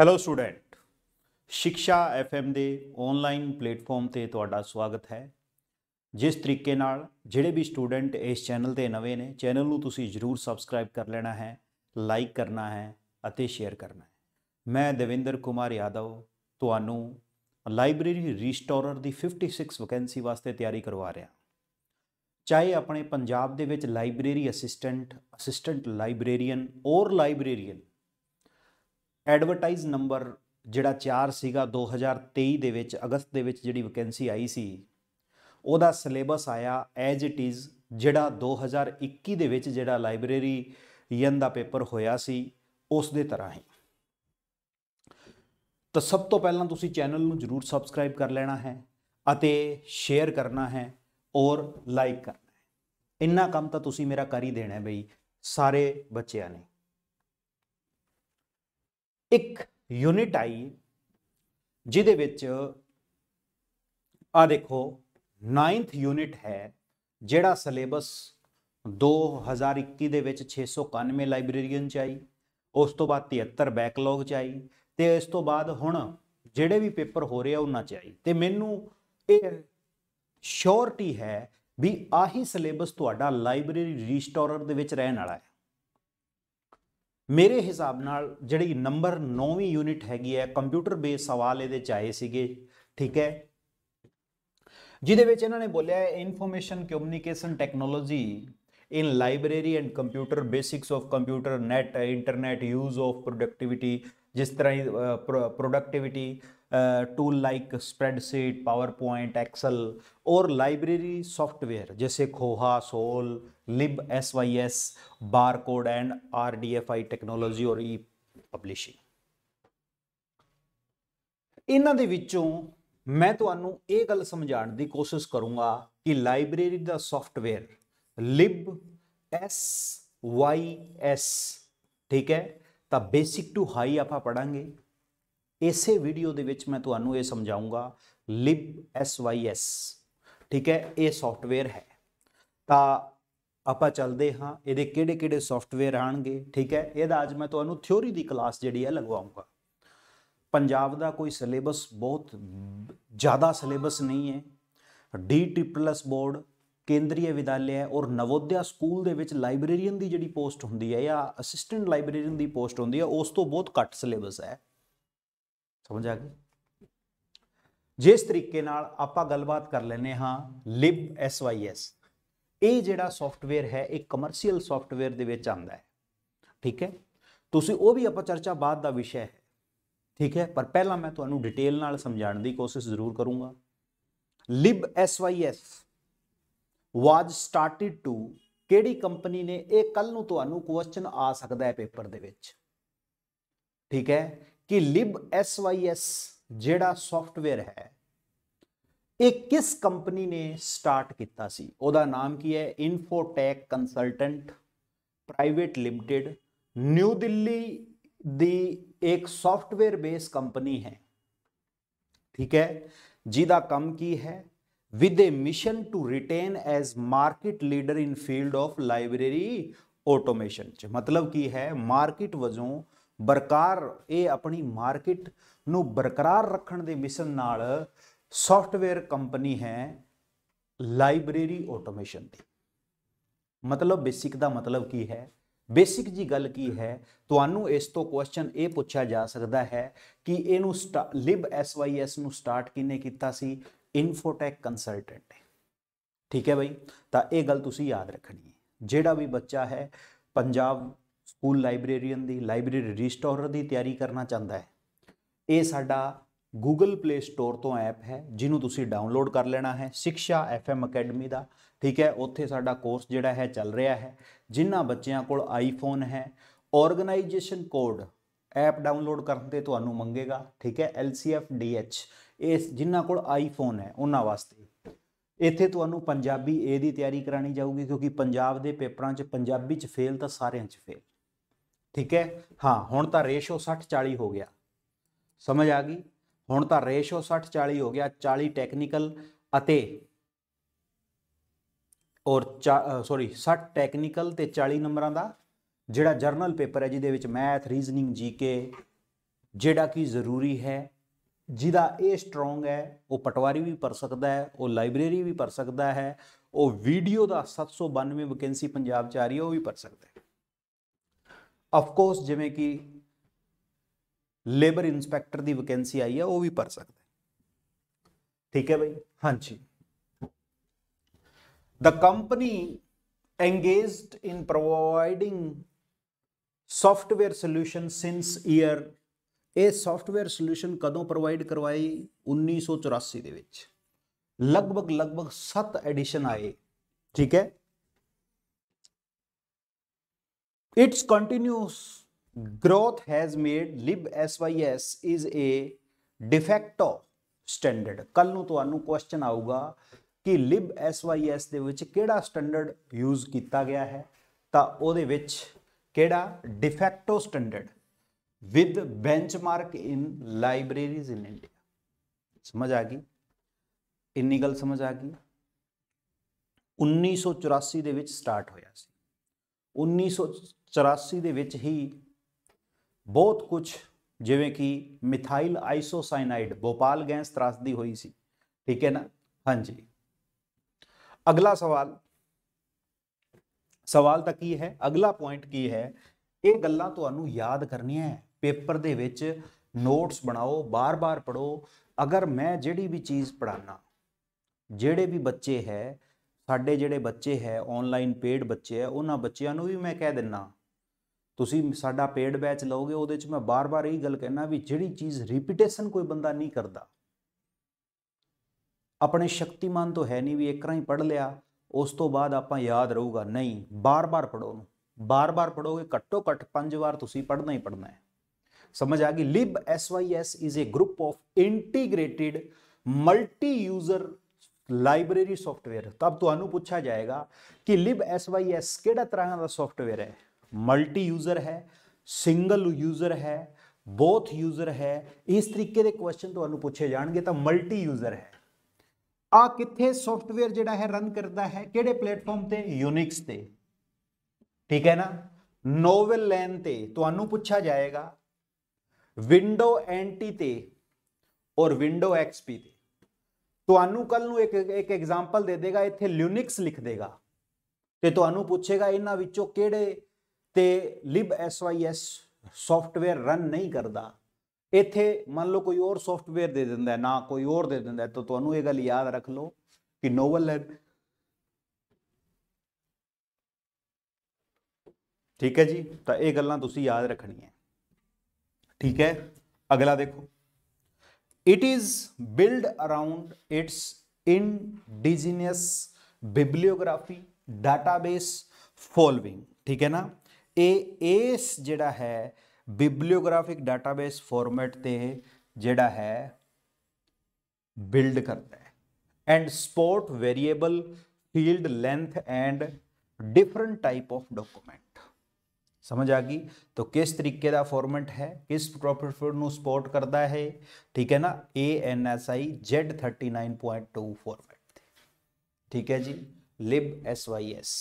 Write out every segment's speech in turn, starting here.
hello student Sikhiya FM ਦੇ online platform ਤੇ ਤੁਹਾਡਾ ਸਵਾਗਤ ਹੈ ਜਿਸ ਤਰੀਕੇ ਨਾਲ ਜਿਹੜੇ ਵੀ ਸਟੂਡੈਂਟ ਇਸ ਚੈਨਲ ਤੇ ਨਵੇਂ ਨੇ ਚੈਨਲ ਨੂੰ ਤੁਸੀਂ ਜਰੂਰ ਸਬਸਕ੍ਰਾਈਬ ਕਰ ਲੈਣਾ ਹੈ ਲਾਈਕ ਕਰਨਾ ਹੈ ਅਤੇ ਸ਼ੇਅਰ ਕਰਨਾ ਹੈ ਮੈਂ ਦਵਿੰਦਰ ਕੁਮਾਰ ਯਾਦਵ ਤੁਹਾਨੂੰ ਲਾਇਬ੍ਰੇਰੀ ਰੀਸਟੋਰਰ ਦੀ 56 ਵੈਕੈਂਸੀ ਵਾਸਤੇ ਤਿਆਰੀ ਕਰਵਾ ਰਿਹਾ ਚਾਹੇ ਆਪਣੇ ਪੰਜਾਬ ਦੇ ਵਿੱਚ ਲਾਇਬ੍ਰੇਰੀ ਅਸਿਸਟੈਂਟ ਅਸਿਸਟੈਂਟ ਲਾਇਬ੍ਰੇਰੀਅਨ ਔਰ ਲਾਇਬ੍ਰੇਰੀਅਨ ਐਡਵਰਟਾਈਜ਼ ਨੰਬਰ ਜਿਹੜਾ 4 ਸੀਗਾ 2023 ਦੇ ਵਿੱਚ ਅਗਸਤ ਦੇ ਵਿੱਚ ਜਿਹੜੀ ਵੈਕੈਂਸੀ ਆਈ ਸੀ ਉਹਦਾ ਸਿਲੇਬਸ ਆਇਆ ਐਜ ਇਟ ਇਜ਼ ਜਿਹੜਾ 2021 ਦੇ ਵਿੱਚ ਜਿਹੜਾ ਲਾਇਬ੍ਰੇਰੀ ਯਨ ਦਾ ਪੇਪਰ ਹੋਇਆ ਸੀ ਉਸ ਦੇ ਤਰ੍ਹਾਂ ਹੀ ਤਾਂ ਸਭ ਤੋਂ ਪਹਿਲਾਂ ਤੁਸੀਂ ਚੈਨਲ ਨੂੰ ਜਰੂਰ ਸਬਸਕ੍ਰਾਈਬ ਕਰ ਲੈਣਾ ਹੈ ਅਤੇ ਸ਼ੇਅਰ ਕਰਨਾ ਹੈ ਔਰ ਲਾਈਕ ਕਰਨਾ ਹੈ ਇੰਨਾ ਕੰਮ ਤਾਂ ਤੁਸੀਂ ਮੇਰਾ ਕਰ ਹੀ ਦੇਣਾ ਬਈ ਸਾਰੇ ਬੱਚਿਆਂ ਨੇ ਇੱਕ ਯੂਨਿਟ ਆਈ ਜਿਹਦੇ ਵਿੱਚ ਆ ਦੇਖੋ 9th ਯੂਨਿਟ ਹੈ ਜਿਹੜਾ ਸਿਲੇਬਸ 2021 ਦੇ ਵਿੱਚ 691 ਲਾਇਬ੍ਰੇਰੀਅਨ ਚ ਆਈ ਉਸ ਤੋਂ ਬਾਅਦ 73 ਬੈਕਲੌਗ ਚ ਆਈ ਤੇ ਇਸ ਤੋਂ ਬਾਅਦ ਹੁਣ ਜਿਹੜੇ ਵੀ ਪੇਪਰ ਹੋ ਰਹੇ ਆ ਉਹਨਾਂ ਚ ਆਈ ਤੇ ਮੈਨੂੰ ਇਹ ਸ਼ੋਰਟੀ ਹੈ ਵੀ ਆਹੀ ਸਿਲੇਬਸ ਤੁਹਾਡਾ ਲਾਇਬ੍ਰੇਰੀ ਰੀਸਟੋਰਰ ਦੇ ਵਿੱਚ ਰਹਿਣ ਵਾਲਾ ਹੈ ਮੇਰੇ ਹਿਸਾਬ ਨਾਲ ਜਿਹੜੀ ਨੰਬਰ 9ਵੀਂ ਯੂਨਿਟ ਹੈਗੀ ਹੈ ਕੰਪਿਊਟਰ ਬੇਸ ਸਵਾਲ ਇਹਦੇ ਚ ਆਏ ਸੀਗੇ ਠੀਕ ਹੈ ਜਿਹਦੇ ਵਿੱਚ ਇਹਨਾਂ ਨੇ ਬੋਲਿਆ ਹੈ information communication technology in library and computer basics of computer net internet use of productivity ਜਿਸ ਤਰ੍ਹਾਂ productivity tool like spreadsheet PowerPoint Excel और लाइब्रेरी सॉफ्टवेयर जैसे Koha SOUL lib S Y S bar code and R D F I technology और e publishing ਇਹਨਾਂ ਦੇ ਵਿੱਚੋਂ ਮੈਂ ਤੁਹਾਨੂੰ ਇਹ ਗੱਲ ਸਮਝਾਉਣ ਦੀ ਕੋਸ਼ਿਸ਼ ਕਰੂੰਗਾ ਕਿ ਲਾਇਬ੍ਰੇਰੀ ਦਾ software lib s y s ਠੀਕ ਹੈ ਤਾਂ ਬੇਸਿਕ ਟੂ ਹਾਈ ਆਪਾਂ ਪੜਾਂਗੇ ਇਸੇ ਵੀਡੀਓ ਦੇ ਵਿੱਚ ਮੈਂ ਤੁਹਾਨੂੰ ਇਹ ਸਮਝਾਉਂਗਾ libsys ਠੀਕ ਹੈ ਇਹ ਸੌਫਟਵੇਅਰ ਹੈ ਤਾਂ ਆਪਾਂ ਚੱਲਦੇ ਹਾਂ ਇਹਦੇ ਕਿਹੜੇ ਕਿਹੜੇ ਸੌਫਟਵੇਅਰ ਆਣਗੇ ਠੀਕ ਹੈ ਇਹਦਾ ਅੱਜ ਮੈਂ ਤੁਹਾਨੂੰ ਥਿਉਰੀ ਦੀ ਕਲਾਸ ਜਿਹੜੀ ਹੈ ਲਗਵਾਉਂਗਾ ਪੰਜਾਬ ਦਾ ਕੋਈ ਸਿਲੇਬਸ ਬਹੁਤ ਜ਼ਿਆਦਾ ਸਿਲੇਬਸ ਨਹੀਂ ਹੈ ਡੀ ਟ੍ਰਿਪਲਸ ਬੋਰਡ ਕੇਂਦਰੀ ਵਿਦਿਆਲਿਆ ਔਰ ਨਵੋਦਿਆ ਸਕੂਲ ਦੇ ਵਿੱਚ ਲਾਇਬ੍ਰੇਰੀਅਨ ਦੀ ਜਿਹੜੀ ਪੋਸਟ ਹੁੰਦੀ ਹੈ ਜਾਂ ਅਸਿਸਟੈਂਟ ਲਾਇਬ੍ਰੇਰੀਅਨ ਦੀ ਪੋਸਟ ਹੁੰਦੀ ਹੈ ਉਸ ਤੋਂ ਬਹੁਤ ਘੱਟ ਸਿਲੇਬਸ ਹੈ ਸਮਝ ਆ ਗਈ ਜਿਸ ਤਰੀਕੇ ਨਾਲ ਆਪਾਂ ਗੱਲਬਾਤ ਕਰ ਲੈਨੇ ਹਾਂ ਲਿਬ SYS ਇਹ ਜਿਹੜਾ ਸੌਫਟਵੇਅਰ ਹੈ ਇਹ ਕਮਰਸ਼ੀਅਲ ਸੌਫਟਵੇਅਰ ਦੇ ਵਿੱਚ ਆਉਂਦਾ ਹੈ ਠੀਕ ਹੈ ਤੁਸੀਂ ਉਹ ਵੀ ਆਪਾਂ ਚਰਚਾ ਬਾਅਦ ਦਾ ਵਿਸ਼ਾ ਹੈ ਠੀਕ ਹੈ ਪਰ ਪਹਿਲਾਂ ਮੈਂ ਤੁਹਾਨੂੰ ਡਿਟੇਲ ਨਾਲ ਸਮਝਾਉਣ ਦੀ ਕੋਸ਼ਿਸ਼ ਜ਼ਰੂਰ ਕਰੂੰਗਾ lib SYS was started to ਕਿਹੜੀ ਕੰਪਨੀ ਨੇ ਇਹ ਕੱਲ ਨੂੰ ਤੁਹਾਨੂੰ ਕੁਐਸਚਨ ਆ ਸਕਦਾ ਹੈ ਪੇਪਰ ਦੇ ਵਿੱਚ ਠੀਕ ਹੈ कि लिब एस वाई एस जो सॉफ्टवेयर है एक किस कंपनी ने स्टार्ट किया सी नाम की है Infotech consultant private limited New Delhi दी एक सॉफ्टवेयर बेस कंपनी है ठीक है जिदा कम की है with a mission to retain as market leader in field of library automation मतलब की है मार्केट वजों ਬਰਕਰਾਰ ਇਹ ਆਪਣੀ ਮਾਰਕੀਟ ਨੂੰ ਬਰਕਰਾਰ ਰੱਖਣ ਦੇ ਮਿਸ਼ਨ ਨਾਲ ਸੌਫਟਵੇਅਰ ਕੰਪਨੀ ਹੈ ਲਾਇਬ੍ਰੇਰੀ ਆਟੋਮੇਸ਼ਨ ਦੀ ਮਤਲਬ ਬੇਸਿਕ ਦਾ ਮਤਲਬ ਕੀ ਹੈ ਬੇਸਿਕ ਜੀ ਗੱਲ ਕੀ ਹੈ ਤੁਹਾਨੂੰ ਇਸ ਤੋਂ ਕੁਐਸਚਨ ਇਹ ਪੁੱਛਿਆ ਜਾ ਸਕਦਾ ਹੈ ਕਿ ਇਹਨੂੰ ਲਿਬ ਐਸਵਾਈਐਸ ਨੂੰ ਸਟਾਰਟ ਕਿਨੇ ਕੀਤਾ ਸੀ ਇਨਫੋਟੈਕ ਕੰਸਲਟੈਂਟ ਠੀਕ ਹੈ ਬਈ ਤਾਂ ਇਹ ਗੱਲ ਤੁਸੀਂ ਯਾਦ ਰੱਖਣੀ ਹੈ ਜਿਹੜਾ ਵੀ ਬੱਚਾ ਹੈ ਪੰਜਾਬ ਸਕੂਲ ਲਾਇਬ੍ਰੇਰੀਅਨ ਦੀ ਲਾਇਬ੍ਰੇਰੀ ਰੀਸਟੋਰਰ ਦੀ ਤਿਆਰੀ ਕਰਨਾ ਚਾਹੁੰਦਾ ਹੈ ਇਹ ਸਾਡਾ Google Play Store ਤੋਂ ਐਪ ਹੈ ਜਿਹਨੂੰ ਤੁਸੀਂ ਡਾਊਨਲੋਡ ਕਰ ਲੈਣਾ ਹੈ ਸਿੱਖਿਆ FM ਅਕੈਡਮੀ ਦਾ ਠੀਕ ਹੈ ਉੱਥੇ ਸਾਡਾ ਕੋਰਸ ਜਿਹੜਾ ਹੈ ਚੱਲ ਰਿਹਾ ਹੈ ਜਿਨ੍ਹਾਂ ਬੱਚਿਆਂ ਕੋਲ ਆਈਫੋਨ ਹੈ ਆਰਗੇਨਾਈਜੇਸ਼ਨ ਕੋਡ ਐਪ ਡਾਊਨਲੋਡ ਕਰਨ ਤੇ ਤੁਹਾਨੂੰ ਮੰਗੇਗਾ ਠੀਕ ਹੈ LCFDH ਇਸ ਜਿਨ੍ਹਾਂ ਕੋਲ ਆਈਫੋਨ ਹੈ ਉਹਨਾਂ ਵਾਸਤੇ ਇੱਥੇ ਤੁਹਾਨੂੰ ਪੰਜਾਬੀ ਏ ਦੀ ਤਿਆਰੀ ਕਰਾਣੀ ਜਾਊਗੀ ਕਿਉਂਕਿ ਪੰਜਾਬ ਦੇ ਪੇਪਰਾਂ 'ਚ ਪੰਜਾਬੀ 'ਚ ਫੇਲ ਤਾਂ ਸਾਰਿਆਂ 'ਚ ਫੇਲ ਠੀਕ ਹੈ ਹਾਂ ਹੁਣ ਤਾਂ ਰੇਸ਼ੋ 60 40 ਹੋ ਗਿਆ ਸਮਝ ਆ ਗਈ ਹੁਣ ਤਾਂ ਰੇਸ਼ੋ 60 40 ਹੋ ਗਿਆ 40 ਟੈਕਨੀਕਲ ਅਤੇ ਔਰ ਸੌਰੀ 60 ਟੈਕਨੀਕਲ ਤੇ 40 ਨੰਬਰਾਂ ਦਾ ਜਿਹੜਾ ਜਰਨਲ ਪੇਪਰ ਹੈ ਜਿਹਦੇ ਵਿੱਚ ਮੈਥ ਰੀਜ਼ਨਿੰਗ ਜੀਕੇ ਜਿਹੜਾ ਕੀ ਜ਼ਰੂਰੀ ਹੈ ਜਿਹਦਾ ਇਹ ਸਟਰੋਂਗ ਹੈ ਉਹ ਪਟਵਾਰੀ ਵੀ ਪੜ ਸਕਦਾ ਹੈ ਉਹ ਲਾਇਬ੍ਰੇਰੀ ਵੀ ਪੜ ਸਕਦਾ ਹੈ ਉਹ ਵੀਡੀਓ ਦਾ 792 ਵੈਕੈਂਸੀ ਪੰਜਾਬ ਚ ਆ ਰਹੀ ਹੈ ਉਹ ਵੀ ਪੜ ਸਕਦਾ ਹੈ ਆਫ ਕੋਰਸ ਜਿਵੇਂ ਕਿ ਲੇਬਰ ਇਨਸਪੈਕਟਰ ਦੀ ਵੈਕੈਂਸੀ ਆਈ ਹੈ ਉਹ ਵੀ ਭਰ ਸਕਦੇ ਠੀਕ ਹੈ ਬਈ ਹਾਂਜੀ the company engaged in providing software solution since year ਇਹ ਸੌਫਟਵੇਅਰ ਸੋਲੂਸ਼ਨ ਕਦੋਂ ਪ੍ਰੋਵਾਈਡ ਕਰਵਾਈ 1984 ਦੇ ਵਿੱਚ ਲਗਭਗ ਲਗਭਗ 7 ਐਡੀਸ਼ਨ ਆਏ ਠੀਕ ਹੈ Its continuous growth has made libsys is a de facto standard ਕੱਲ ਨੂੰ ਤੁਹਾਨੂੰ ਕੁਐਸਚਨ ਆਊਗਾ ਕਿ libsys ਦੇ ਵਿੱਚ ਕਿਹੜਾ ਸਟੈਂਡਰਡ ਯੂਜ਼ ਕੀਤਾ ਗਿਆ ਹੈ ਤਾਂ ਉਹਦੇ ਵਿੱਚ ਕਿਹੜਾ de facto standard with benchmark in libraries in India ਸਮਝ ਆ ਗਈ ਇੰਨੀ ਗੱਲ ਸਮਝ ਆ ਗਈ 1984 ਦੇ ਵਿੱਚ ਸਟਾਰਟ ਹੋਇਆ ਸੀ 84 ਦੇ ਵਿੱਚ ਹੀ ਬਹੁਤ ਕੁਝ ਜਿਵੇਂ ਕਿ ਮਿਥਾਈਲ ਆਈਸੋਸਾਇਨਾਈਡ ਭੋਪਾਲ ਗੈਸ ਤਰਸਦੀ ਹੋਈ ਸੀ ਠੀਕ ਹੈ ਨਾ ਹਾਂਜੀ ਅਗਲਾ ਸਵਾਲ ਸਵਾਲ ਤਾਂ ਕੀ ਹੈ ਅਗਲਾ ਪੁਆਇੰਟ ਕੀ ਹੈ ਇਹ ਗੱਲਾਂ ਤੁਹਾਨੂੰ ਯਾਦ ਕਰਨੀਆਂ ਹੈ ਪੇਪਰ ਦੇ ਵਿੱਚ ਨੋਟਸ ਬਣਾਓ ਬਾਰ-ਬਾਰ ਪੜੋ ਅਗਰ ਮੈਂ ਜਿਹੜੀ ਵੀ ਚੀਜ਼ ਪੜਾਣਾ ਜਿਹੜੇ ਵੀ ਬੱਚੇ ਹੈ ਸਾਡੇ ਜਿਹੜੇ ਬੱਚੇ ਹੈ ਆਨਲਾਈਨ ਪੇਡ ਬੱਚੇ ਹੈ ਉਹਨਾਂ ਬੱਚਿਆਂ ਨੂੰ ਵੀ ਮੈਂ ਕਹਿ ਦਿੰਨਾ ਤੁਸੀਂ ਸਾਡਾ ਪੇਡ ਬੈਚ ਲਓਗੇ ਉਹਦੇ ਵਿੱਚ ਮੈਂ ਬਾਰ-ਬਾਰ ਇਹ ਗੱਲ ਕਹਿਣਾ ਵੀ ਜਿਹੜੀ ਚੀਜ਼ ਰਿਪੀਟੇਸ਼ਨ ਕੋਈ ਬੰਦਾ ਨਹੀਂ ਕਰਦਾ ਆਪਣੇ ਸ਼ਕਤੀਮਾਨ ਤੋਂ ਹੈ ਨਹੀਂ ਵੀ ਇੱਕ ਰਾਂ ਹੀ ਪੜ ਲਿਆ ਉਸ ਤੋਂ ਬਾਅਦ ਆਪਾਂ ਯਾਦ ਰਹੂਗਾ ਨਹੀਂ ਬਾਰ-ਬਾਰ ਪੜੋ ਉਹਨੂੰ ਬਾਰ-ਬਾਰ ਪੜੋਗੇ ਘੱਟੋ ਘੱਟ ਪੰਜ ਵਾਰ ਤੁਸੀਂ ਪੜਨਾ ਹੀ ਪੜਨਾ ਹੈ ਸਮਝ ਆ ਗਈ lib SYS is a group of integrated multi user library software ਤਬ ਤੁਹਾਨੂੰ ਪੁੱਛਿਆ ਜਾਏਗਾ ਕਿ ਲਿਬ ਐਸਵਾਈਐਸ ਕਿਹੜਾ ਤਰ੍ਹਾਂ ਦਾ ਸੌਫਟਵੇਅਰ ਹੈ ਮਲਟੀ ਯੂਜ਼ਰ ਹੈ ਸਿੰਗਲ ਯੂਜ਼ਰ ਹੈ ਬੋਥ ਯੂਜ਼ਰ ਹੈ ਇਸ ਤਰੀਕੇ ਦੇ ਕੁਐਸਚਨ ਤੁਹਾਨੂੰ ਪੁੱਛੇ ਜਾਣਗੇ ਤਾਂ ਮਲਟੀ ਯੂਜ਼ਰ ਹੈ ਆ ਕਿੱਥੇ ਸੌਫਟਵੇਅਰ ਜਿਹੜਾ ਹੈ ਰਨ ਕਰਦਾ ਹੈ ਕਿਹੜੇ ਪਲੇਟਫਾਰਮ ਤੇ ਯੂਨਿਕਸ ਤੇ ਠੀਕ ਹੈ ਨਾ ਨੋਵਲ ਲੈਨ ਤੇ ਤੁਹਾਨੂੰ ਪੁੱਛਿਆ ਜਾਏਗਾ ਵਿੰਡੋ ਐਂਟੀ ਤੇ ਔਰ ਵਿੰਡੋ ਐਕਸਪੀ ਤੇ ਤੁਹਾਨੂੰ ਕੱਲ ਨੂੰ ਇੱਕ ਇੱਕ ਐਗਜ਼ਾਮਪਲ ਦੇ ਦੇਗਾ ਇੱਥੇ ਲਿਨਕਸ ਲਿਖ ਦੇਗਾ ਤੇ ਤੁਹਾਨੂੰ ਪੁੱਛੇਗਾ ਇਹਨਾਂ ਵਿੱਚੋਂ ਕਿਹੜੇ ਤੇ libsys ਸੌਫਟਵੇਅਰ ਰਨ ਨਹੀਂ ਕਰਦਾ ਇੱਥੇ ਮੰਨ ਲਓ ਕੋਈ ਹੋਰ ਸੌਫਟਵੇਅਰ ਦੇ ਦਿੰਦਾ ਨਾ ਕੋਈ ਹੋਰ ਦੇ ਦਿੰਦਾ ਤਾਂ ਤੁਹਾਨੂੰ ਇਹ ਗੱਲ ਯਾਦ ਰੱਖ ਲਓ ਕਿ ਨੋਵਲ ਹੈ ਠੀਕ ਹੈ ਜੀ ਤਾਂ ਇਹ ਗੱਲਾਂ ਤੁਸੀਂ ਯਾਦ ਰੱਖਣੀਆਂ ਠੀਕ ਹੈ ਅਗਲਾ ਦੇਖੋ it is build around its indigenous bibliography database following ਠੀਕ ਹੈ ਨਾ इस जड़ा है बिबलियोग्राफिक डाटाबेस फॉरमेट से जड़ा है बिल्ड करता है and support variable field length and different type of document समझ आ गई तो किस तरीके का फॉरमेट है किस प्रोफेसर सपोर्ट करता है ठीक है ना A N S I Z thirty nine point two format ठीक है जी लिब एस वाई एस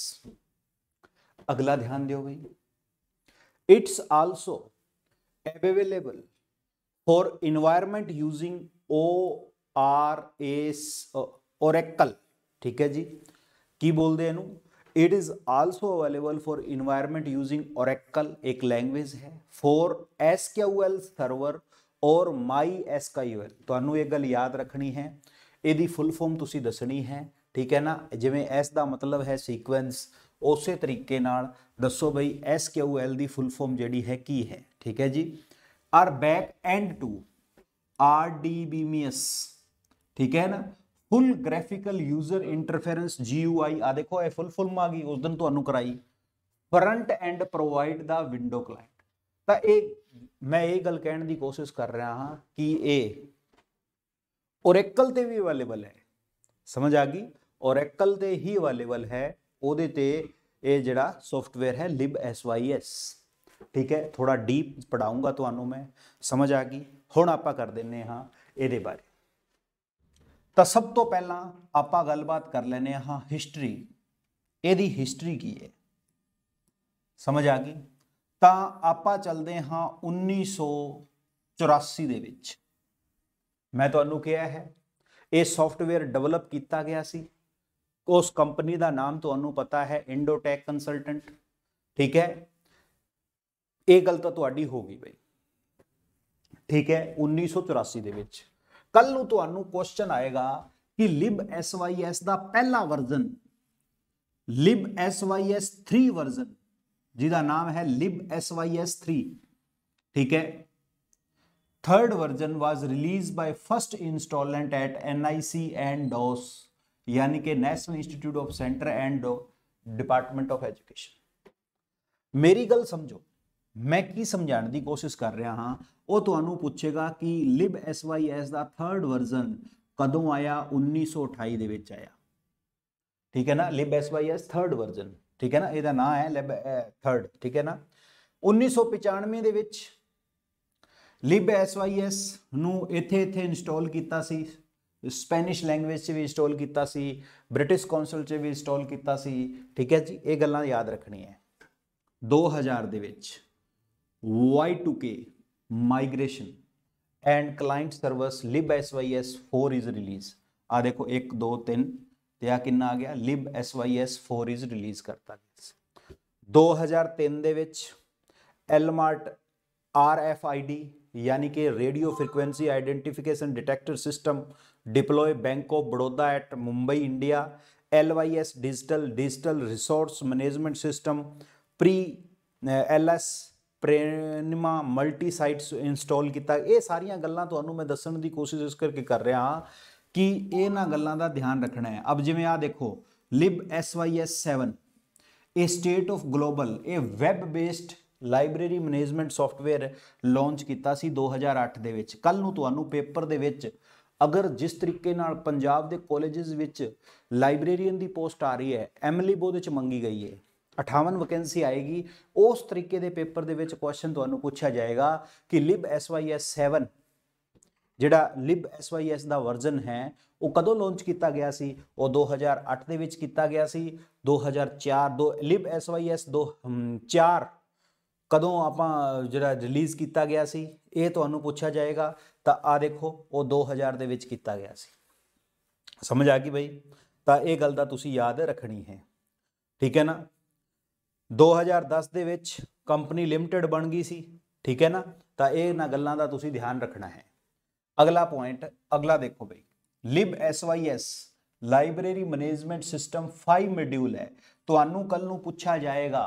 अगला ध्यान दो भाई it's also available for environment using O R S s uh, ठीक है जी की बोल इनू it is also available for environment using Oracle एक लैंग्वेज है for S Q L server और my S Q U L थानू एक गल याद रखनी है यदि फुल फॉर्म तुम्हें दसनी है ठीक है ना जिमें एस का मतलब है सीक्वेंस उस तरीके ਦੱਸੋ ਬਈ SQL ਦੀ ਫੁੱਲ ਫਾਰਮ ਜਿਹੜੀ ਹੈ ਕੀ ਹੈ ਠੀਕ ਹੈ ਜੀ are back end to D B S ਠੀਕ ਹੈ ਨਾ full graphical user interference G U I ਆ ਦੇਖੋ ਇਹ ਫੁੱਲ ਫਾਰਮ ਆ ਗਈ ਉਸ ਦਿਨ ਤੁਹਾਨੂੰ ਕਰਾਈ ਫਰੰਟ ਐਂਡ ਪ੍ਰੋਵਾਈਡ ਦਾ ਵਿੰਡੋ ਕਲਾਇੰਟ ਤਾਂ ਇਹ ਮੈਂ ਇਹ ਗੱਲ ਕਹਿਣ ਦੀ ਕੋਸ਼ਿਸ਼ ਕਰ ਰਿਹਾ ਹਾਂ ਕਿ ਇਹ ਓਰੇਕਲ ਤੇ ਵੀ ਅਵੇਲੇਬਲ ਹੈ ਸਮਝ ਆ ਗਈ ਓਰੇਕਲ ਤੇ ਹੀ ਅਵੇਲੇਬਲ ਹੈ ਉਹਦੇ ਤੇ ਇਹ ਜਿਹੜਾ ਸੌਫਟਵੇਅਰ ਹੈ ਐਸ ਠੀਕ ਹੈ ਥੋੜਾ ਡੀਪ ਪੜਾਉਂਗਾ ਤੁਹਾਨੂੰ ਮੈਂ ਸਮਝ ਆ ਗਈ ਹੁਣ ਆਪਾਂ ਕਰ ਦਿੰਨੇ ਹਾਂ ਇਹਦੇ ਬਾਰੇ ਤਾਂ ਸਭ ਤੋਂ ਪਹਿਲਾਂ ਆਪਾਂ ਗੱਲਬਾਤ ਕਰ ਲੈਨੇ ਹਾਂ ਹਿਸਟਰੀ ਇਹਦੀ ਹਿਸਟਰੀ ਕੀ ਹੈ ਸਮਝ ਆ ਗਈ ਤਾਂ ਆਪਾਂ ਚੱਲਦੇ ਹਾਂ 1984 ਦੇ ਵਿੱਚ ਮੈਂ ਤੁਹਾਨੂੰ ਕਿਹਾ ਹੈ ਇਹ ਸੌਫਟਵੇਅਰ ਡਿਵੈਲਪ ਕੀਤਾ ਗਿਆ ਸੀ ਉਸ ਕੰਪਨੀ ਦਾ ਨਾਮ ਤੁਹਾਨੂੰ ਪਤਾ ਹੈ ਇੰਡੋਟੈਕ ਕੰਸਲਟੈਂਟ ਠੀਕ ਹੈ ਇਹ ਗੱਲ ਤਾਂ ਤੁਹਾਡੀ ਹੋ ਗਈ ਬਈ ਠੀਕ ਹੈ 1984 ਦੇ ਵਿੱਚ ਕੱਲ ਨੂੰ ਤੁਹਾਨੂੰ ਕੁਐਸਚਨ ਆਏਗਾ ਕਿ lib sys ਦਾ ਪਹਿਲਾ ਵਰਜ਼ਨ lib sys 3 ਵਰਜ਼ਨ ਜਿਹਦਾ ਨਾਮ ਹੈ lib sys 3 ਠੀਕ ਹੈ third version was released by first instalment at nic and dos यानी कि national institute of centre and department of education ਮੇਰੀ ਗੱਲ ਸਮਝੋ ਮੈਂ ਕੀ ਸਮਝਾਉਣ ਦੀ ਕੋਸ਼ਿਸ਼ ਕਰ ਰਿਹਾ ਹਾਂ ਉਹ ਤੁਹਾਨੂੰ ਪੁੱਛੇਗਾ ਕਿ ਲਿਬ ਐਸਵਾਈਐਸ ਦਾ 3rd ਵਰਜ਼ਨ ਕਦੋਂ ਆਇਆ 1928 ਦੇ ਵਿੱਚ ਆਇਆ ਠੀਕ ਹੈ ਨਾ ਲਿਬ ਐਸਵਾਈਐਸ 3rd ਵਰਜ਼ਨ ਠੀਕ ਹੈ ਨਾ ਇਹਦਾ ਨਾਮ ਹੈ ਲਿਬ 3rd ਠੀਕ ਹੈ ਨਾ 1995 ਦੇ ਵਿੱਚ ਲਿਬ ਐਸਵਾਈਐਸ ਨੂੰ ਇੱਥੇ ਇੱਥੇ ਇੰਸਟਾਲ ਕੀਤਾ ਸੀ ਸਪੈਨਿਸ਼ ਲੈਂਗੁਏਜ 'ਚ ਵੀ ਇੰਸਟਾਲ ਕੀਤਾ ਸੀ ਬ੍ਰਿਟਿਸ਼ ਕਾਉਂਸਲ 'ਚ ਵੀ ਇੰਸਟਾਲ ਕੀਤਾ ਸੀ ਠੀਕ ਹੈ ਜੀ ਇਹ ਗੱਲਾਂ ਯਾਦ ਰੱਖਣੀਆਂ 2000 ਦੇ ਵਿੱਚ Y2K migration and client service libSys4 is release ਆ ਦੇਖੋ 1 2 3 ਤੇ ਆ ਕਿੰਨਾ ਆ ਗਿਆ libSys4 ਇਜ਼ ਰਿਲੀਜ਼ ਕਰਤਾ ਗਿਆ 2003 ਦੇ ਵਿੱਚ ਐਲਮਾਰਟ ਆਰਐਫਆਈਡੀ ਯਾਨੀ ਕਿ radio frequency identification detector system deploy Bank of Baroda at Mumbai, India, LYS Digital Digital Resource Management System, pre LS ਪ੍ਰੇਨਿਮਾ ਮਲਟੀ ਸਾਈਟਸ ਇੰਸਟਾਲ ਕੀਤਾ ਇਹ ਸਾਰੀਆਂ ਗੱਲਾਂ ਤੁਹਾਨੂੰ ਮੈਂ ਦੱਸਣ ਦੀ ਕੋਸ਼ਿਸ਼ ਇਸ ਕਰਕੇ ਕਰ ਰਿਹਾ ਹਾਂ ਕਿ ਇਹਨਾਂ ਗੱਲਾਂ ਦਾ ਧਿਆਨ ਰੱਖਣਾ ਹੈ ਅਬ ਜਿਵੇਂ ਆ ਦੇਖੋ lib sys7 ਇਹ ਸਟੇਟ ਆਫ ਗਲੋਬਲ ਇਹ web based library management software launch ਕੀਤਾ ਸੀ 2008 ਦੇ ਵਿੱਚ ਕੱਲ ਨੂੰ ਤੁਹਾਨੂੰ ਪੇਪਰ ਦੇ ਵਿੱਚ ਅਗਰ ਜਿਸ ਤਰੀਕੇ ਨਾਲ ਪੰਜਾਬ ਦੇ ਕਾਲਜਸ ਵਿੱਚ ਲਾਇਬ੍ਰੇਰੀਅਨ ਦੀ ਪੋਸਟ ਆ ਰਹੀ ਹੈ ਐਮਲੀਬੋ ਦੇ ਵਿੱਚ ਮੰਗੀ ਗਈ ਹੈ 58 ਵੈਕੈਂਸੀ ਆਏਗੀ ਉਸ ਤਰੀਕੇ ਦੇ ਪੇਪਰ ਦੇ ਵਿੱਚ ਕੁਐਸਚਨ ਤੁਹਾਨੂੰ ਪੁੱਛਿਆ ਜਾਏਗਾ ਕਿ ਲਿਬ ਐਸਵਾਈਐਸ 7 ਜਿਹੜਾ ਲਿਬ ਐਸਵਾਈਐਸ ਦਾ ਵਰਜ਼ਨ ਹੈ ਉਹ ਕਦੋਂ ਲਾਂਚ ਕੀਤਾ ਗਿਆ ਸੀ ਉਹ 2008 ਦੇ ਵਿੱਚ ਕੀਤਾ ਗਿਆ ਸੀ 2004 ਦੋ ਲਿਬ ਐਸਵਾਈਐਸ 2 4 ਕਦੋਂ ਆਪਾਂ ਜਿਹੜਾ ਰਿਲੀਜ਼ ਕੀਤਾ ਗਿਆ ਸੀ ਇਹ ਤੁਹਾਨੂੰ ਪੁੱਛਿਆ ਜਾਏਗਾ ਤਾਂ ਆ ਦੇਖੋ ਉਹ 2000 ਦੇ ਵਿੱਚ ਕੀਤਾ ਗਿਆ ਸੀ ਸਮਝ ਆ ਗਈ ਬਈ ਤਾਂ ਇਹ ਗੱਲ ਦਾ ਤੁਸੀਂ ਯਾਦ ਰੱਖਣੀ ਹੈ ਠੀਕ ਹੈ ਨਾ 2010 ਦੇ ਵਿੱਚ ਕੰਪਨੀ ਲਿਮਟਿਡ ਬਣ ਗਈ ਸੀ ਠੀਕ ਹੈ ਨਾ ਤਾਂ ਇਹ ਨਾ ਗੱਲਾਂ ਦਾ ਤੁਸੀਂ ਧਿਆਨ ਰੱਖਣਾ ਹੈ ਅਗਲਾ ਪੁਆਇੰਟ ਅਗਲਾ ਦੇਖੋ ਬਈ lib S library management system 5 module ਹੈ ਤੁਹਾਨੂੰ ਕੱਲ ਨੂੰ ਪੁੱਛਿਆ ਜਾਏਗਾ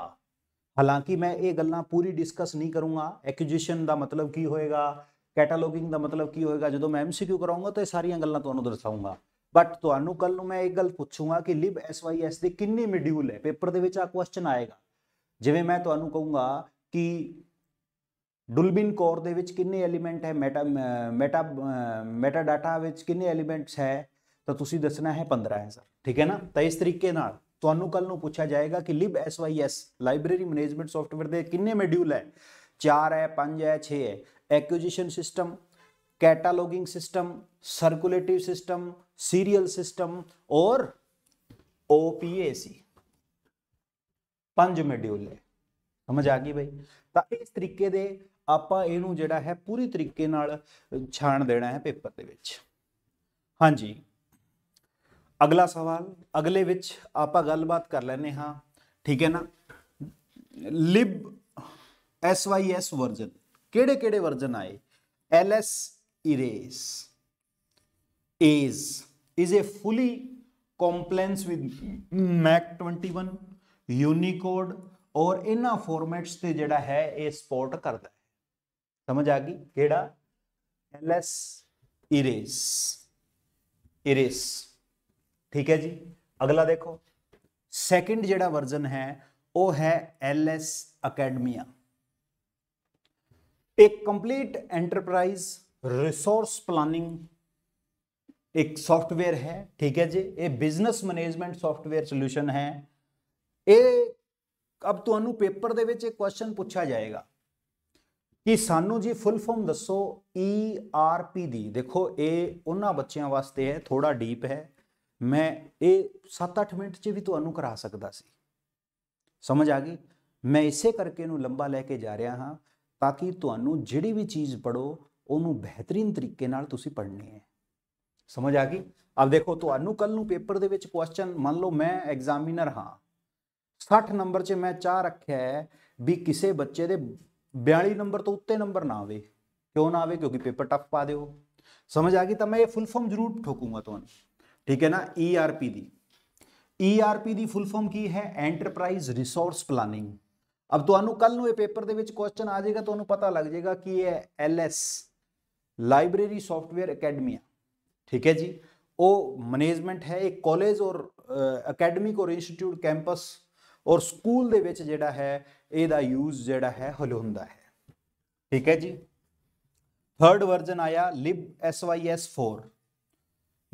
ਹਾਲਾਂਕਿ ਮੈਂ ਇਹ ਗੱਲਾਂ ਪੂਰੀ ਡਿਸਕਸ ਨਹੀਂ ਕਰੂੰਗਾ ਐਕਵਿਜੀਸ਼ਨ ਦਾ ਮਤਲਬ ਕੀ ਹੋਏਗਾ ਕੈਟਾਲੋਗਿੰਗ ਦਾ ਮਤਲਬ ਕੀ ਹੋਏਗਾ ਜਦੋਂ ਮੈਂ ਐਮਸੀਕਿਊ ਕਰਾਉਂਗਾ ਤਾਂ ਇਹ ਸਾਰੀਆਂ ਗੱਲਾਂ ਤੁਹਾਨੂੰ ਦਰਸਾਉਂਗਾ ਬਟ ਤੁਹਾਨੂੰ ਕੱਲ ਨੂੰ ਮੈਂ ਇੱਕ ਗੱਲ ਪੁੱਛੂੰਗਾ ਕਿ ਲਿਬ ਐਸਵਾਈਐਸ ਦੇ ਕਿੰਨੇ ਮੋਡਿਊਲ ਹੈ ਪੇਪਰ ਦੇ ਵਿੱਚ ਆ ਕੁਐਸਚਨ ਆਏਗਾ ਜਿਵੇਂ ਮੈਂ ਤੁਹਾਨੂੰ ਕਹੂੰਗਾ ਕਿ ਡੁਲਬਿਨ ਕੋਰ ਦੇ ਵਿੱਚ ਕਿੰਨੇ ਐਲੀਮੈਂਟ ਹੈ ਮੈਟਾ ਮੈਟਾ ਮੈਟਾ ਡਾਟਾ ਵਿੱਚ ਕਿੰਨੇ ਐਲੀਮੈਂਟਸ ਹੈ ਤਾਂ ਤੁਸੀਂ ਦੱਸਣਾ ਹੈ 15 ਹੈ ਸਰ ਠੀਕ ਹੈ ਨਾ ਤਾਂ ਇਸ ਤਰੀਕੇ ਨਾਲ ਤੁਹਾਨੂੰ ਕੱਲ ਨੂੰ ਪੁੱਛਿਆ ਜਾਏਗਾ ਕਿ lib SYS library management software ਦੇ ਕਿੰਨੇ ਮੋਡਿਊਲ ਹੈ 4 ਹੈ 5 ਹੈ 6 ਹੈ acquisition system cataloguing system circulative system serial system ਔਰ OPAC ਪੰਜ ਮੋਡਿਊਲ ਹੈ ਸਮਝ ਆ ਗਈ ਬਈ ਤਾਂ ਇਸ ਤਰੀਕੇ ਦੇ ਆਪਾਂ ਇਹਨੂੰ ਜਿਹੜਾ ਹੈ ਪੂਰੀ ਤਰੀਕੇ ਨਾਲ ਛਾਣ ਦੇਣਾ ਹੈ ਪੇਪਰ ਦੇ ਵਿੱਚ ਹਾਂਜੀ ਅਗਲਾ ਸਵਾਲ ਅਗਲੇ ਵਿੱਚ ਆਪਾਂ ਗੱਲਬਾਤ ਕਰ ਲੈਨੇ ਹਾਂ ਠੀਕ ਹੈ ਨਾ ਲਿਬ SYS ਵਰਜ਼ਨ केड़े केड़े वर्जन आए एल एस इरेस as is a fully compliance with मैक ट्वेंटी वन यूनिकोड और इन फॉरमेट्स से जोड़ा है ये सपोर्ट करता है समझ आ गई केड़ा एल एस इरेस इरेस ठीक है जी अगला देखो सैकेंड जो वर्जन है वह है एल एस अकेडमिया ਇੱਕ ਕੰਪਲੀਟ ਐਂਟਰਪ੍ਰਾਈਜ਼ ਰਿਸੋਰਸ ਪਲਾਨਿੰਗ ਇੱਕ ਸੌਫਟਵੇਅਰ ਹੈ ਠੀਕ ਹੈ ਜੀ ਇਹ ਬਿਜ਼ਨਸ ਮੈਨੇਜਮੈਂਟ ਸੌਫਟਵੇਅਰ ਸੋਲੂਸ਼ਨ ਹੈ ਇਹ ਅਬ ਤੁਹਾਨੂੰ ਪੇਪਰ ਦੇ ਵਿੱਚ ਇਹ ਕੁਐਸਚਨ ਪੁੱਛਿਆ ਜਾਏਗਾ ਕਿ ਸਾਨੂੰ ਜੀ ਫੁੱਲ ਫਾਰਮ ਦੱਸੋ ਈ ਆਰ ਪੀ ਦੀ ਦੇਖੋ ਇਹ ਉਹਨਾਂ ਬੱਚਿਆਂ ਵਾਸਤੇ ਹੈ ਥੋੜਾ ਡੀਪ ਹੈ ਮੈਂ ਇਹ 7-8 ਮਿੰਟ 'ਚ ਵੀ ਤੁਹਾਨੂੰ ਕਰਾ ਸਕਦਾ ਸੀ ਸਮਝ ਆ ਗਈ ਮੈਂ ਇਸੇ ਕਰਕੇ ਇਹਨੂੰ ਲੰਬਾ ਲੈ ਕੇ ਜਾ ਰਿਹਾ ਹਾਂ ਤਾਂ ਕਿ ਤੁਹਾਨੂੰ ਜਿਹੜੀ ਵੀ ਚੀਜ਼ ਪੜੋ ਉਹਨੂੰ ਬਿਹਤਰੀਨ ਤਰੀਕੇ ਨਾਲ ਤੁਸੀਂ ਪੜ੍ਹਨੀ ਹੈ ਸਮਝ ਆ ਗਈ ਆਪ ਦੇਖੋ ਤੁਹਾਨੂੰ ਕੱਲ ਨੂੰ ਪੇਪਰ ਦੇ ਵਿੱਚ ਕੁਐਸਚਨ ਮੰਨ ਲਓ ਮੈਂ ਐਗਜ਼ਾਮੀਨਰ ਹਾਂ 60 ਨੰਬਰ 'ਚ ਮੈਂ ਚਾਹ ਰੱਖਿਆ ਹੈ ਵੀ ਕਿਸੇ ਬੱਚੇ ਦੇ 42 ਨੰਬਰ ਤੋਂ ਉੱਤੇ ਨੰਬਰ ਨਾ ਆਵੇ ਕਿਉਂ ਨਾ ਆਵੇ ਕਿਉਂਕਿ ਪੇਪਰ ਟਫ ਪਾ ਦਿਓ ਸਮਝ ਆ ਗਈ ਤਾਂ ਮੈਂ ਇਹ ਫੁੱਲ ਫਾਰਮ ਜ਼ਰੂਰ ਠੋਕੂਗਾ ਤੁਹਾਨੂੰ ਠੀਕ ਹੈ ਨਾ ERP ਦੀ ERP ਦੀ ਫੁੱਲ ਫਾਰਮ ਕੀ ਹੈ ਐਂਟਰਪ੍ਰਾਈਜ਼ ਰਿਸੋਰਸ ਪਲਾਨਿੰਗ ਅਬ ਤੁਹਾਨੂੰ ਕੱਲ ਨੂੰ ਇਹ ਪੇਪਰ ਦੇ ਵਿੱਚ ਕੁਐਸਚਨ ਆ ਜਾਏਗਾ ਤੁਹਾਨੂੰ ਪਤਾ ਲੱਗ ਜਾਏਗਾ ਹੈ L LS library software academia ਠੀਕ ਹੈ ਜੀ ਉਹ ਮੈਨੇਜਮੈਂਟ ਹੈ ਇੱਕ ਕਾਲਜ ਔਰ ਅਕੈਡਮਿਕ ਔਰ ਇੰਸਟੀਚਿਊਟ ਕੈਂਪਸ ਔਰ ਸਕੂਲ ਦੇ ਵਿੱਚ ਜਿਹੜਾ ਹੈ ਇਹਦਾ ਯੂਜ਼ ਜਿਹੜਾ ਹੈ ਹਲ ਹੁੰਦਾ ਹੈ ਠੀਕ ਹੈ ਜੀ ਥਰਡ ਵਰਜ਼ਨ ਆਇਆ lib sys4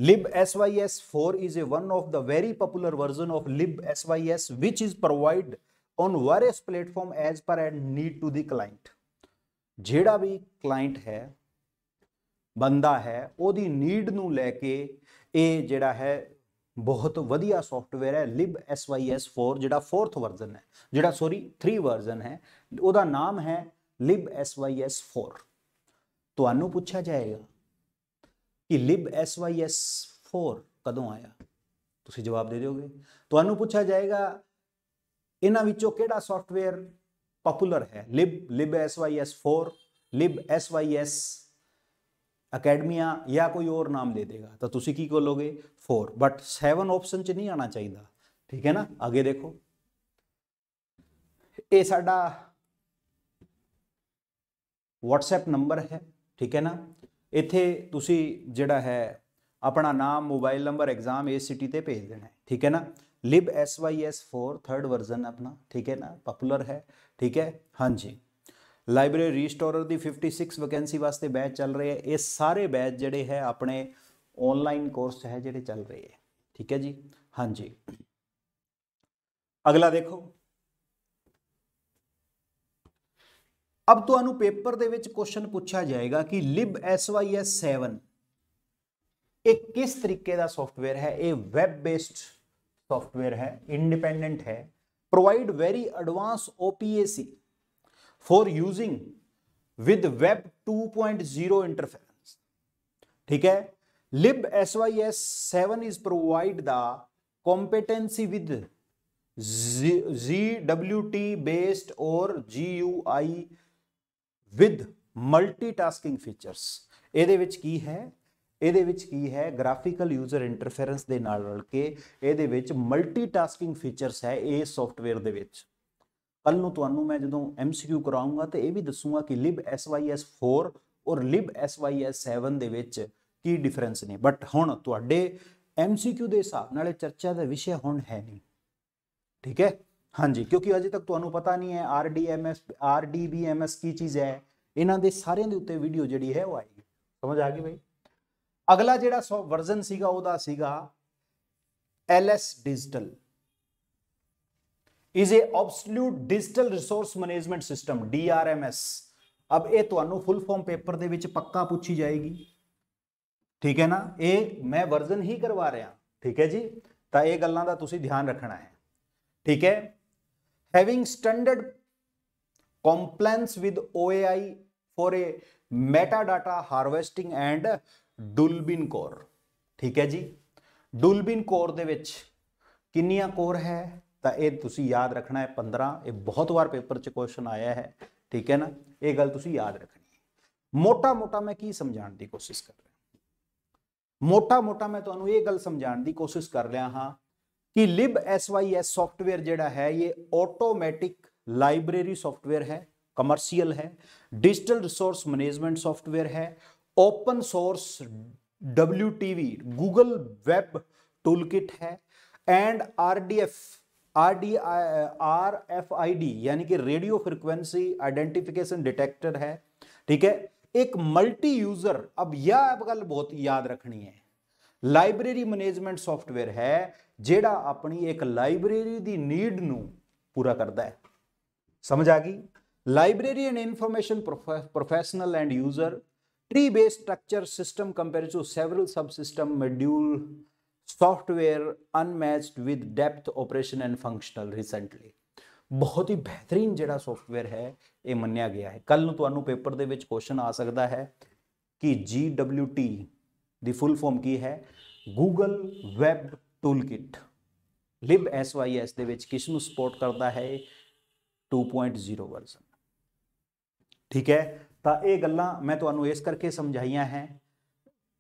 lib sys4 is a one of the very popular version of lib sys which is provide on various platform as per and need to the client ਜਿਹੜਾ ਵੀ ਕਲਾਇੰਟ ਹੈ ਬੰਦਾ ਹੈ ਉਹਦੀ need ਨੂੰ ਲੈ ਕੇ ਇਹ ਜਿਹੜਾ ਹੈ ਬਹੁਤ ਵਧੀਆ ਸੌਫਟਵੇਅਰ ਹੈ lib sys4 ਜਿਹੜਾ 4th ਵਰਜ਼ਨ ਹੈ ਜਿਹੜਾ ਸੌਰੀ 3 ਵਰਜ਼ਨ ਹੈ ਉਹਦਾ ਨਾਮ ਹੈ lib sys4 ਤੁਹਾਨੂੰ ਪੁੱਛਿਆ ਜਾਏਗਾ ਕਿ lib sys4 ਕਦੋਂ ਆਇਆ ਤੁਸੀਂ ਜਵਾਬ ਦੇ ਦਿਓਗੇ ਤੁਹਾਨੂੰ ਪੁੱਛਿਆ ਜਾਏਗਾ ਇਹਨਾਂ ਵਿੱਚੋਂ ਕਿਹੜਾ ਸੌਫਟਵੇਅਰ ਪਪੂਲਰ ਹੈ lib libsys4 libsys ਅਕੈਡਮੀਆ ਜਾਂ ਕੋਈ ਹੋਰ ਨਾਮ ਦੇ ਦੇਗਾ ਤਾਂ ਤੁਸੀਂ ਕੀ ਕੋਲੋਗੇ 4 ਬਟ 7 ਆਪਸ਼ਨ ਚ ਨਹੀਂ ਆਣਾ ਚਾਹੀਦਾ ਠੀਕ ਹੈ ਨਾ ਅੱਗੇ ਦੇਖੋ ਇਹ ਸਾਡਾ WhatsApp ਨੰਬਰ ਹੈ ਠੀਕ ਹੈ ਨਾ ਇੱਥੇ ਤੁਸੀਂ ਜਿਹੜਾ ਹੈ ਆਪਣਾ ਨਾਮ ਮੋਬਾਈਲ ਨੰਬਰ ਐਗਜ਼ਾਮ ਸਿਟੀ ਤੇ ਭੇਜ ਦੇਣਾ ਠੀਕ ਹੈ ਨਾ ਲਿਬ SYS4 ਥਰਡ ਵਰਜ਼ਨ ਆਪਣਾ ਠੀਕ ਹੈ ਨਾ ਪਪੂਲਰ ਹੈ ਠੀਕ ਹੈ ਹਾਂਜੀ ਲਾਇਬ੍ਰੇਰੀ ਰੀਸਟੋਰਰ ਦੀ 56 ਵੈਕੈਂਸੀ ਵਾਸਤੇ ਬੈਚ ਚੱਲ ਰਹੇ ਹੈ ਇਹ ਸਾਰੇ ਬੈਚ ਜਿਹੜੇ ਹੈ ਆਪਣੇ ਆਨਲਾਈਨ ਕੋਰਸ ਹੈ ਜਿਹੜੇ ਚੱਲ ਰਹੇ ਹੈ ਠੀਕ ਹੈ ਜੀ ਹਾਂਜੀ ਅਗਲਾ ਦੇਖੋ ਅਬ ਤੁਹਾਨੂੰ ਪੇਪਰ ਦੇ ਵਿੱਚ ਕੁਐਸਚਨ ਪੁੱਛਿਆ ਜਾਏਗਾ ਕਿ ਲਿਬ SYS7 ਇਹ ਕਿਸ ਤਰੀਕੇ ਦਾ ਸੌਫਟਵੇਅਰ ਹੈ ਇਹ ਵੈਬ ਬੇਸਡ ਸੌਫਟਵੇਅਰ ਹੈ ਇੰਡੀਪੈਂਡੈਂਟ ਹੈ provide very advance OPAC for using with web 2.0 interface ਠੀਕ ਹੈ ਲਿਬ ਐਸਵਾਈਐਸ 7 ਇਸ ਪ੍ਰੋਵਾਈਡ ਦਾ competency with GWT based or GUI with multitasking features ਇਹਦੇ ਵਿੱਚ ਕੀ ਹੈ ਇਹਦੇ ਵਿੱਚ ਕੀ ਹੈ ਗ੍ਰਾਫੀਕਲ ਯੂਜ਼ਰ ਇੰਟਰਫੇਰੈਂਸ ਦੇ ਨਾਲ ਰਲ ਕੇ ਇਹਦੇ ਵਿੱਚ ਮਲਟੀਟਾਸਕਿੰਗ ਫੀਚਰਸ ਹੈ ਇਹ ਸੌਫਟਵੇਅਰ ਦੇ ਵਿੱਚ ਕੱਲ ਨੂੰ ਤੁਹਾਨੂੰ ਮੈਂ ਜਦੋਂ MCQ ਕਰਾਉਂਗਾ ਤੇ ਇਹ ਵੀ ਦੱਸੂਗਾ ਕਿ sys4 ਔਰ sys7 ਦੇ ਵਿੱਚ ਕੀ ਡਿਫਰੈਂਸ ਨੇ ਬਟ ਹੁਣ ਤੁਹਾਡੇ MCQ ਦੇ ਹਿਸਾਬ ਨਾਲ ਚਰਚਾ ਦਾ ਵਿਸ਼ਾ ਹੁਣ ਹੈ ਨਹੀਂ ਠੀਕ ਹੈ ਹਾਂਜੀ ਕਿਉਂਕਿ ਅਜੇ ਤੱਕ ਤੁਹਾਨੂੰ ਪਤਾ ਨਹੀਂ ਹੈ RDMS RDBMS ਕੀ ਚੀਜ਼ ਹੈ ਇਹਨਾਂ ਦੇ ਸਾਰਿਆਂ ਦੇ ਉੱਤੇ ਵੀਡੀਓ ਜਿਹੜੀ ਹੈ ਉਹ ਆਏਗੀ ਸਮਝ ਆ ਗਈ ਬਈ ਅਗਲਾ ਜਿਹੜਾ ਸੋ ਵਰਜ਼ਨ ਸੀਗਾ ਉਹਦਾ ਸੀਗਾ LS digital is uh absolute digital resource management system DRMS ਅਬ ਇਹ ਤੁਹਾਨੂੰ ਫੁੱਲ ਫਾਰਮ ਪੇਪਰ ਦੇ ਵਿੱਚ ਪੱਕਾ ਪੁੱਛੀ ਜਾਏਗੀ ਠੀਕ ਹੈ ਨਾ ਇਹ ਮੈਂ ਵਰਜ਼ਨ ਹੀ ਕਰਵਾ ਰਿਹਾ ਠੀਕ ਹੈ ਜੀ ਤਾਂ ਇਹ ਗੱਲਾਂ ਦਾ ਤੁਸੀਂ ਧਿਆਨ ਰੱਖਣਾ ਹੈ ਠੀਕ ਹੈ having standard compliance with OAI uh a data harvesting and Dublin core ਠੀਕ ਹੈ ਜੀ ਡੁਲਬਿਨ ਕੋਰ ਦੇ ਵਿੱਚ ਕਿੰਨੀਆਂ ਕੋਰ ਹੈ ਤਾਂ ਇਹ ਤੁਸੀਂ ਯਾਦ ਰੱਖਣਾ ਹੈ 15 ਇਹ ਬਹੁਤ ਵਾਰ ਪੇਪਰ 'ਚ ਕੁਐਸਚਨ ਆਇਆ ਹੈ ਠੀਕ ਹੈ ਨਾ ਇਹ ਗੱਲ ਤੁਸੀਂ ਯਾਦ ਰੱਖਣੀ ਹੈ ਮੋਟਾ-ਮੋਟਾ ਮੈਂ ਕੀ ਸਮਝਾਉਣ ਦੀ ਕੋਸ਼ਿਸ਼ ਕਰ ਰਿਹਾ ਮੋਟਾ-ਮੋਟਾ ਮੈਂ ਤੁਹਾਨੂੰ ਇਹ ਗੱਲ ਸਮਝਾਉਣ ਦੀ ਕੋਸ਼ਿਸ਼ ਕਰ ਰਿਹਾ ਹਾਂ ਕਿ ਲਿਬ SYS ਸੌਫਟਵੇਅਰ ਜਿਹੜਾ ਹੈ ਇਹ ਆਟੋਮੈਟਿਕ ਲਾਇਬ੍ਰੇਰੀ ਸੌਫਟਵੇਅਰ ਹੈ ਕਮਰਸ਼ੀਅਲ ਹੈ ਡਿਜੀਟਲ ਰਿਸੋਰਸ ਮੈਨੇਜਮੈਂਟ ਸੌਫਟਵੇਅਰ ਹੈ open source W Google web tool kit है and R D F R D R F I D यानी कि रेडियो फ्रिक्वेंसी आइडेंटिफिकेशन डिटेक्टर है ठीक है एक मल्टी यूजर अब यह गल बहुत याद रखनी है लाइब्रेरी मैनेजमेंट सॉफ्टवेयर है जेड़ा अपनी एक लाइब्रेरी की नीड न पूरा करता है समझ आ गई library and information professional and user tree-based structure system compared to several subsystem module software unmatched with depth operation and functional recently ਬਹੁਤ ਹੀ ਬਿਹਤਰੀਨ ਜਿਹੜਾ ਸੌਫਟਵੇਅਰ ਹੈ ਇਹ ਮੰਨਿਆ ਗਿਆ ਹੈ ਕੱਲ ਨੂੰ ਤੁਹਾਨੂੰ ਪੇਪਰ ਦੇ ਵਿੱਚ ਕੁਐਸਚਨ ਆ ਸਕਦਾ ਹੈ ਕਿ GWT ਦੀ ਫੁੱਲ ਫਾਰਮ ਕੀ ਹੈ Google Web Toolkit एस ਦੇ ਵਿੱਚ ਕਿਸ ਨੂੰ ਸਪੋਰਟ ਕਰਦਾ ਹੈ 2.0 ਵਰਜ਼ਨ ਠੀਕ ਹੈ ਤਾਂ ਇਹ ਗੱਲਾਂ ਮੈਂ ਤੁਹਾਨੂੰ ਇਸ ਕਰਕੇ ਸਮਝਾਈਆਂ ਹੈ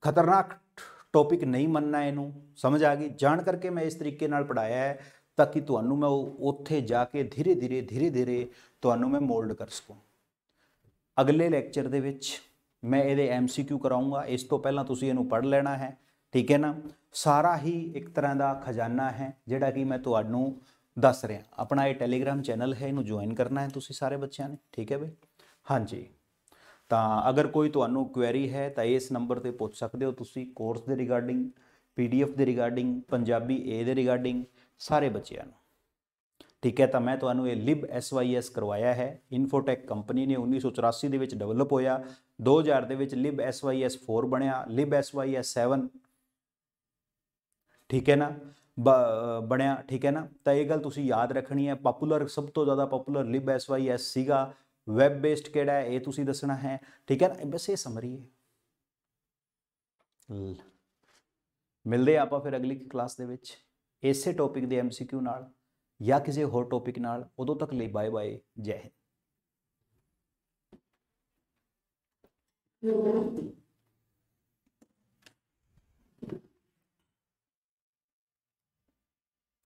ਖਤਰਨਾਕ ਟੌਪਿਕ ਨਹੀਂ ਮੰਨਣਾ ਇਹਨੂੰ ਸਮਝ ਆ ਗਈ ਜਾਣ ਕਰਕੇ ਮੈਂ ਇਸ ਤਰੀਕੇ ਨਾਲ ਪੜਾਇਆ ਹੈ ਤਾਂ ਕਿ ਤੁਹਾਨੂੰ ਮੈਂ ਉੱਥੇ ਜਾ ਕੇ ਧੀਰੇ ਧੀਰੇ ਧੀਰੇ ਧੀਰੇ ਤੁਹਾਨੂੰ ਮੈਂ ਮੋਲਡ ਕਰ ਸਕਾਂ ਅਗਲੇ ਲੈਕਚਰ ਦੇ ਵਿੱਚ ਮੈਂ ਇਹਦੇ ਐਮਸੀਕਿਊ ਕਰਾਉਂਗਾ ਇਸ ਤੋਂ ਪਹਿਲਾਂ ਤੁਸੀਂ ਇਹਨੂੰ ਪੜ੍ਹ ਲੈਣਾ ਹੈ ਠੀਕ ਹੈ ਨਾ ਸਾਰਾ ਹੀ ਇੱਕ ਤਰ੍ਹਾਂ ਦਾ ਖਜ਼ਾਨਾ ਹੈ ਜਿਹੜਾ ਕਿ ਮੈਂ ਤੁਹਾਨੂੰ ਦੱਸ ਰਿਹਾ ਆਪਣਾ ਇਹ ਟੈਲੀਗ੍ਰam ਚੈਨਲ ਹੈ ਇਹਨੂੰ ਜੁਆਇਨ ਕਰਨਾ ਹੈ ਤੁਸੀਂ ਸਾਰੇ ਬੱਚਿਆਂ ਨੇ ਠੀਕ ਹੈ ਬਈ ਹਾਂਜੀ ਤਾਂ ਅਗਰ ਕੋਈ ਤੁਹਾਨੂੰ ਕੁਐਰੀ ਹੈ ਤਾਂ ਇਸ ਨੰਬਰ ਤੇ ਪੁੱਛ ਸਕਦੇ ਹੋ ਤੁਸੀਂ ਕੋਰਸ ਦੇ ਰਿਗਾਰਡਿੰਗ ਪੀਡੀਐਫ ਦੇ ਰਿਗਾਰਡਿੰਗ ਪੰਜਾਬੀ ਏ ਦੇ ਰਿਗਾਰਡਿੰਗ ਸਾਰੇ ਬੱਚਿਆਂ ਨੂੰ ਠੀਕ ਹੈ ਤਾਂ ਮੈਂ ਤੁਹਾਨੂੰ ਇਹ ਲਿਬ ਐਸਵਾਈਐਸ ਕਰਵਾਇਆ ਹੈ ਇਨਫੋਟੈਕ ਕੰਪਨੀ ਨੇ 1984 ਦੇ ਵਿੱਚ ਡਿਵੈਲਪ ਹੋਇਆ 2000 ਦੇ ਵਿੱਚ ਲਿਬ ਐਸਵਾਈਐਸ 4 ਬਣਿਆ ਲਿਬ ਐਸਵਾਈਐਸ 7 ਠੀਕ ਹੈ ਨਾ ਬਣਿਆ ਠੀਕ ਹੈ ਨਾ ਤਾਂ ਇਹ ਗੱਲ ਤੁਸੀਂ ਯਾਦ ਰੱਖਣੀ ਹੈ ਪਪੂਲਰ ਸਭ ਤੋਂ ਜ਼ਿਆਦਾ ਪਪੂਲਰ ਲਿਬ ਐਸਵਾਈਐਸ ਸੀਗਾ ਵੈਬ ਬੇਸਡ ਕਿਹੜਾ ਹੈ ਇਹ ਤੁਸੀਂ ਦੱਸਣਾ ਹੈ ਠੀਕ ਹੈ ਨਾ ਬਸ ਇਹ ਸਮਰੀ ਹੈ ਮਿਲਦੇ ਆਪਾਂ ਫਿਰ ਅਗਲੀ ਕਲਾਸ ਦੇ ਵਿੱਚ ਇਸੇ ਟੌਪਿਕ ਦੇ ਐਮਸੀਕਿਊ ਨਾਲ ਜਾਂ ਕਿਸੇ ਹੋਰ ਟੌਪਿਕ ਨਾਲ ਉਦੋਂ ਤੱਕ ਲਈ ਬਾਏ ਬਾਏ ਜੈ ਹਿੰਦ